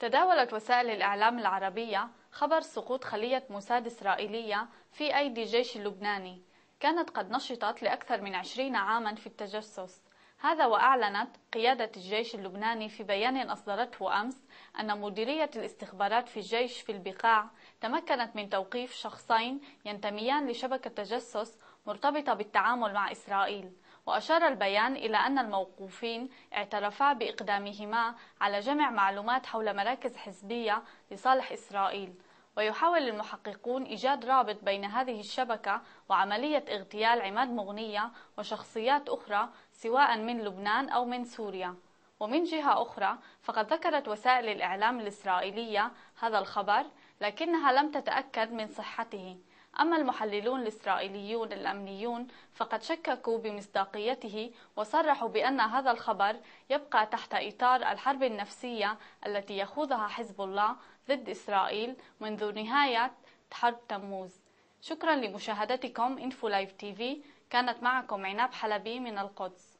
تداولت وسائل الإعلام العربية خبر سقوط خلية موساد إسرائيلية في أيدي الجيش اللبناني كانت قد نشطت لأكثر من عشرين عاما في التجسس هذا وأعلنت قيادة الجيش اللبناني في بيان أصدرته أمس أن مديرية الاستخبارات في الجيش في البقاع تمكنت من توقيف شخصين ينتميان لشبكة تجسس مرتبطة بالتعامل مع إسرائيل وأشار البيان إلى أن الموقوفين اعترفا بإقدامهما على جمع معلومات حول مراكز حزبية لصالح إسرائيل ويحاول المحققون إيجاد رابط بين هذه الشبكة وعملية اغتيال عماد مغنية وشخصيات أخرى سواء من لبنان أو من سوريا ومن جهة أخرى فقد ذكرت وسائل الإعلام الإسرائيلية هذا الخبر لكنها لم تتأكد من صحته أما المحللون الإسرائيليون الأمنيون فقد شككوا بمصداقيته وصرحوا بأن هذا الخبر يبقى تحت إطار الحرب النفسية التي يخوضها حزب الله ضد إسرائيل منذ نهاية حرب تموز شكرا لمشاهدتكم انفو لايف تي في كانت معكم عناب حلبي من القدس